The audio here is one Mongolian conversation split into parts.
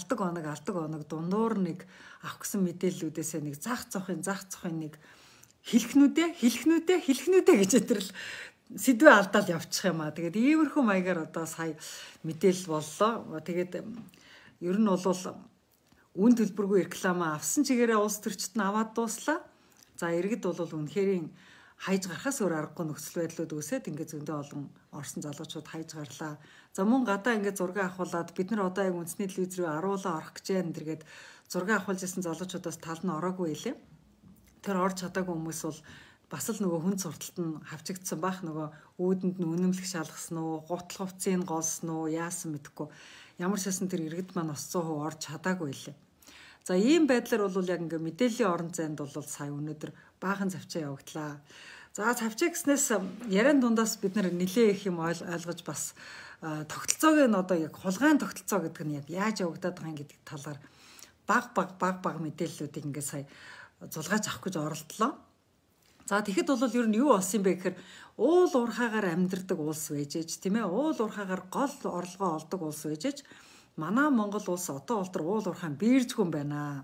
алдаг оног алдаг оног дундуур нэг авах гэсэн мэдээллүүдээс нэг зах цохын зах цохын нэг хэлхнүүдээ хэлхнүүдээ хэлхнүүдээ гэж өдрөл сэдвээ алдаал явчих юм аа. Тэгээд иймэрхүү маягаар одоо сая мэдээлэл боллоо. Тэгээд ер нь бол үн төлбөргүй реклама авсан чигээрээ улс төрчд нь аваад дуслаа. За иргэд бол үнэхэрийн хайж гарахаас өөр аргагүй нөхцөл байдлууд үүсээд ингээд зөндөө олон орсон залуучууд хайж гарлаа. За мөн гадаа ингээд зураг авахуулаад бид нар одоо яг үндэсний телевиз рүү аруулаа орох гэж байна тэргээд зураг авахулж исэн залуучуудаас тал нь ороогүй хэлээ. Тэр орж чадаагүй хүмүүс бол бас л нөгөө хүн сурталт нь хавчигдсан бах нөгөө өөдөнд нь үнэмлэх шалгасан уу, гутал хувцсыг голсон уу, яасан мэдэхгүй. Ямар шасан тэр иргэд маань бас 100% орж чадаагүй лээ. За ийм байдлаар бол яг ингээ мэдээллийн орон зайд бол сая өнөөдөр баахан завчаа явагдлаа. За цавчаа гэснээс яран дундаас бид нар нилээ их юм ойлгож бас тогтолцоог нь одоо яг хулгайн тогтолцоо гэдэг нь яг яаж явагдаад байгаа гэдэг талаар баг баг баг баг мэдээллүүдийг ингээд сая зулгаж авах гэж оролдлоо. За тэгэхэд бол ер нь юу болсон юм бэ гэхээр уул уурхаагаар амьдардаг улс байжээч тийм ээ уул уурхаагаар гол орлогоо олдог улс байжээч манай Монгол улс одоо болтор уул уурхаан биерзгүй юм байна аа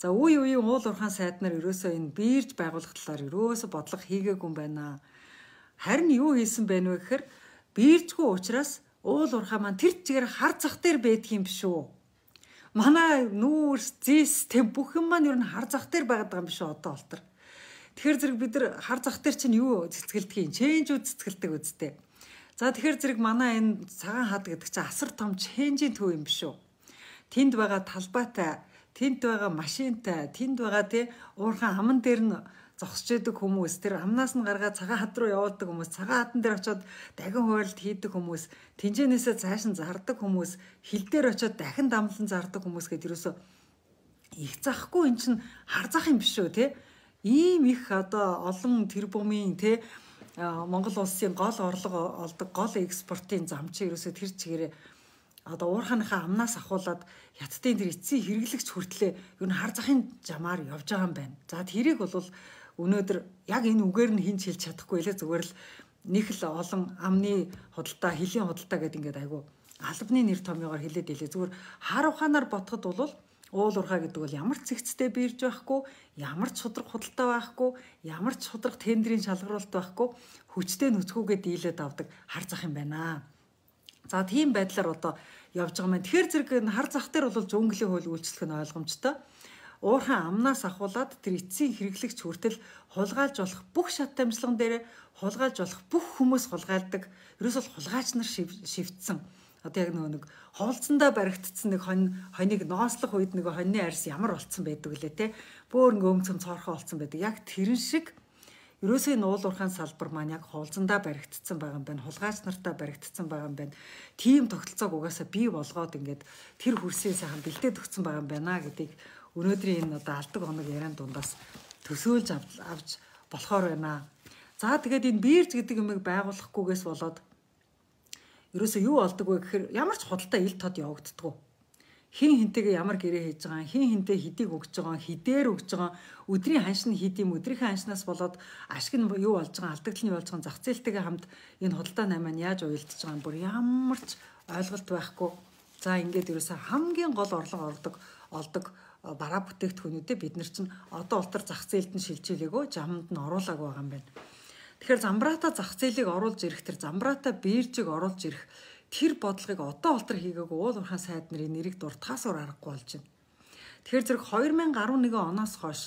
За үе үеийн уул уурхаан сайд нар ерөөсөө энэ биерж байгуулах талаар ерөөсөө бодлого хийгээгүй юм байна. Харин юу хийсэн байв вэ гэхээр биержгүй учраас уул уурхаан маань тэр чигээр хар зах дээр байдгийн биш үү? Манай нүүрс, зис тэм бүх юм маань ер нь хар зах дээр байгаад байгаа юм биш үү одоо болтер. Тэгэхэр зэрэг бид нар хар зах дээр чинь юу цэцгэлдэг юм? Чэнжүүд цэцгэлдэг үсттэй. За тэгэхэр зэрэг манай энэ цагаан хад гэдэг чинь асар том чэнжийн төв юм биш үү? Тэнд байгаа талбайтай тэнд байгаа машинтай, тэнд байгаа тий уурхаан аман дээр нь зогсож идэг хүмүүс, тэр амнаас нь гаргаад цагаан хат руу явуулдаг хүмүүс, цагаан хатан дээр очиод дахин хууралд хийдэг хүмүүс, тэнцэнээсээ цааш нь зардаг хүмүүс, хил дээр очиод дахин дамлан зардаг хүмүүс гэдэг юусоо их захгүй эн чинь хар зах юм биш үү те ийм их одоо олон тэр бумын те Монгол улсын гол орлого олдог гол экспортын зам чи ерөөсөө тэр чигээрээ одоо уурханыхаа амнаас ахуулаад яцтын тэр эцсийн хэрэглэгч хүртлээ ер нь хар захын жамаар явж байгаа юм байна. За тэрийг бол өнөөдөр яг энэ үгээр нь хинч хэлж чадахгүй лээ зүгээр л нэг л олон амны худалдаа хөлийн худалдаа гэдэг ингээд айгу албаны нэр томьёогоор хэлээд хэлээ зүгээр хар ухаанаар ботход бол уул урхаа гэдэг бол ямар цэгцтэй биирж байхгүй, ямар ч судрах худалтай байхгүй, ямар ч судрах тендерийн шалгаруулалт байхгүй, хүчтэй нүцгүүгээ дийлээд авдаг хар зах юм байна. За тийм байдлаар одоо явж байгаа маань. Тэгэхээр зэрэг хар зах дээр бол зөнгөлийн хууль үйлчлэх нь ойлгомжтой. Уурхаан амнаас ахуулаад тэр эцсийн хэрэглэгч хүртэл хулгайлж болох бүх шат дамжлаган дээр хулгайлж болох бүх хүмүүс хулгайлдаг. Ерөөсөө хулгайч нар шивдсэн. Одоо яг нөгөө нэг ховолцондоо баригдцсан нэг хонь хоньыг ноослох үед нөгөө хоньны арьс ямар болцсон байдаг лээ те. Бөөр нөгөө өмцөм цорхоо болцсон байдаг. Яг тэрэн шиг Ерөөсөө нуул уурхайн салбар маань яг ховлзандаа баригдцсан байгаа юм байна. Хулгайч нартаа баригдцсан байгаа юм байна. Тийм тогтолцоог угаасаа бий болгоод ингээд тэр хөрсийн сайхан бэлдээд өгсөн байгаа юм байна гэдгийг өнөөдрийн энэ одоо алдаг хоног яран дундаас төсөөлж авч болохоор байна. За тэгээд энэ бирж гэдэг юмыг байгуулахгүйгээс болоод ерөөсөө юу болдог вэ гэхээр ямар ч худалдаа ил тод явагддаг хин хинтэйгээ ямар гэрээ хийж байгаа хин хинтэй хэдийг өгж байгаа хідээр өгж байгаа өдрийн ханш нь хийд юм өдрийнхээ ханшнаас болоод ашиг нь юу болж байгаа алдагдал нь юу болж байгаа зах зээлтэйгээ хамт энэ худалдаа наймаа яаж уялдж байгаа юм бүр ямар ч ойлголт байхгүй за ингээд ерөөсө хамгийн гол орлого ордог олдог э, бараа бүтээгдэхүүнүүдээ бид нар чинь одоо ултар зах зээлд нь шилжүүлээгөө жамд нь оруулаагүй байгаа юм байна. Тэгэхээр замбраата зах зээлийг оруулж ирэх тэр замбраата биржийг оруулж ирэх тэр бодлогыг одоо олтер хийгээгүй уул уурхаан сайд нарын нэрийг дуртахаас өөр аргагүй болж байна. Тэгэхээр зэрэг 2011 оноос хойш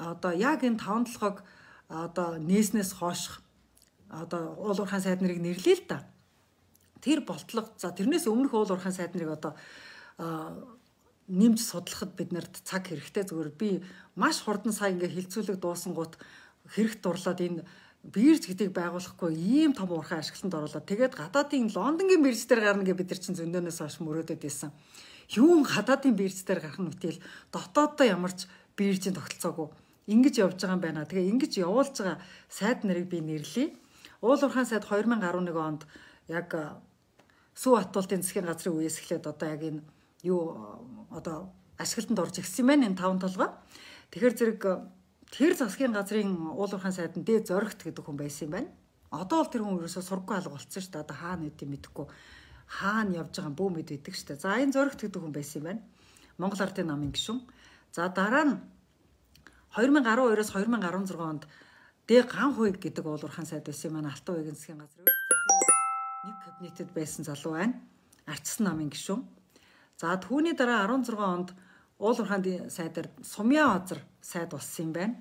одоо яг энэ таван толгойг одоо нээснээс хойш одоо уул уурхаан сайд нарыг нэрлэе л да. Тэр болтлого за тэрнээс өмнөх уул уурхаан сайд нарыг одоо нэмж судлахад биднэрт цаг хэрэгтэй зүгээр би маш хурдан сая ингээ хилцүүлэг дуусан гут хэрэг дурлаад энэ бирж гэдгийг байгуулахгүй ийм том уурхай ашиглалтанд оруулаад тэгээд гадаадын Лондонгийн бирж дээр гарна гэж бид нар чинь зөндөөс хойш мөрөөдөд байсан. Юун гадаадын бирж дээр гарах нь мэтэл дотооддоо ямарч биржийн тогтолцоогүй. Ингиж явж байгаа юм байна. Тэгээ ингэж явуулж байгаа сайд нарыг би нэрлэе. Уул уурхайн сайд 2011 онд яг э, Сүв Атуултын засгийн газрын үеэс эхлээд одоо яг энэ юу э, одоо ашиглалтанд орж ирсэн байна энэ таван толгой. Тэгэхэр зэрэг э, Тэр засгийн газрын уулуурхаан сайд нь дээд зоригт гэдэг хүн байсан юм байна. Одоо бол тэр хүн ерөөсө сургаггүй алга болцсон шүү дээ. Одоо хаана үдээ мэдэхгүй хаана явж байгаа бүү мэд өгдөг шүү дээ. За энэ зоригт гэдэг хүн байсан юм байна. Монгол Ардын намын гишүүн. За дараа нь 2012-оос 2016 онд Дэг ган хуй гэдэг уулуурхаан сайд байсан юм аа Алтан хуйгийн засгийн газар нэг кабинетэд байсан залуу байна. Арчсан намын гишүүн. За түүний дараа 16 онд Уулуурхаанд сайдэр Сумья озар сайд болсон юм байна.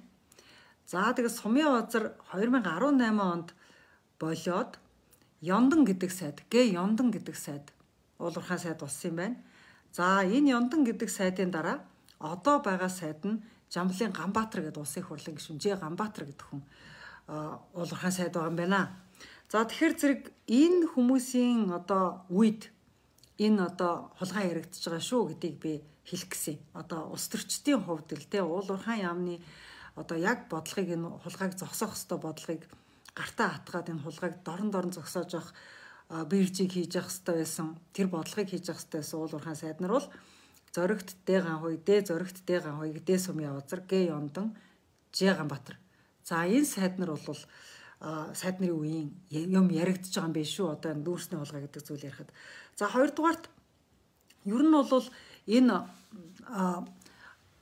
За тэгээ Сумья озар 2018 онд болоод Яндон гэдэг сайд, Г Яндон гэдэг сайд Уулуурхаан сайд болсон юм байна. За энэ Яндон гэдэг сайдын дараа одоо байгаа сайд нь Жамлын Ганбаатар гэдэг улсын хурлын гишүүн Ж Ганбаатар гэдэг хүн Уулуурхаан сайд байгаа юм байна. За тэгэхээр зэрэг энэ хүмүүсийн одоо үед энэ одоо хулгай яригдчихж байгаа шүү гэдгийг би хэлэх гэсэн. Одоо улс төрчдийн хувьд л те уул уурхайн яамны одоо яг бодлогыг энэ хулгайг зогсоох хэвээр бодлогыг гартаа атгаад энэ хулгайг дорн дорн зогсоож явах биржийг хийж явах хэвээр байсан. Тэр бодлогыг хийж явах хэвээр байсан уул уурхайн сайд нар бол зоригт дээган хуй дэ зоригт дээган хуй дэ сум явзар гэ ёндон жээган батар. За энэ сайд нар бол сайд нарын үеийн юм яригдчихж байгаа юм биш үү одоо нүүрсний хулгай гэдэг зүйл ярихад. За хоёрдугаарт ер нь бол энэ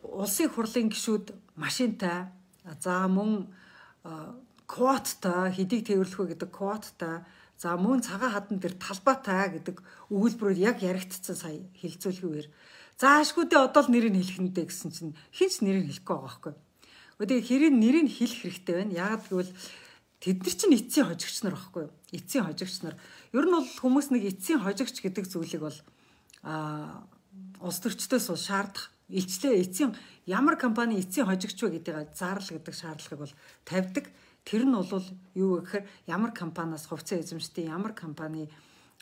улсын хурлын гишүүд машинтай за мөн квоттой хэдийг тээвэрлэх вэ гэдэг квоттой за мөн цагаан хатан дээр талбайтай гэдэг өгүүлбэрүүд яг яригдцсан сая хилцүүлэхээр за ашгүүдээ одоо л нэрийг хэлэх нь дээ гэсэн чинь хинч нэрийг хэлэхгүй байгаа байхгүй. Өдөө хэрийн нэрийг хэлэх хэрэгтэй байна. Яагаад гэвэл тэд нар чинь эцсийн хожигч нар байхгүй юу? Эцсийн хожигч нар. Ер нь бол хүмүүс нэг эцсийн хожигч гэдэг зүйлийг бол аа улс төрчдөөс бол шаардах илчлээ эцсийн ямар компани эцсийн хожигч вэ гэдэг заарл гэдэг шаардлагыг бол тавьдаг. Тэр нь бол юу вэ гэхээр ямар компаниас хувьцаа эзэмшдэг, ямар компани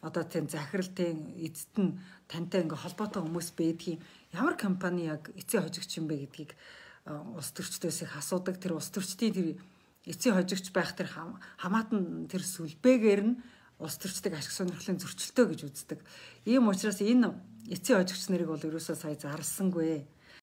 одоо тийм захиралтын эзэд нь тантай ингээ холбоотой хүмүүс байдгийг ямар компани яг эцсийн хожигч юм бэ гэдгийг э, улс төрчдөөс их асуудаг. Тэр улс төрчдийн тэр эцсийн хожигч байх тэр хамаатан тэр сүлбэгээр нь улс төрчдөг ашиг сонирхлын зөрчилтөө гэж үздэг. Ийм учраас энэ эцсийн ожигч нарыг бол ерөөсөө сая зарлсангүй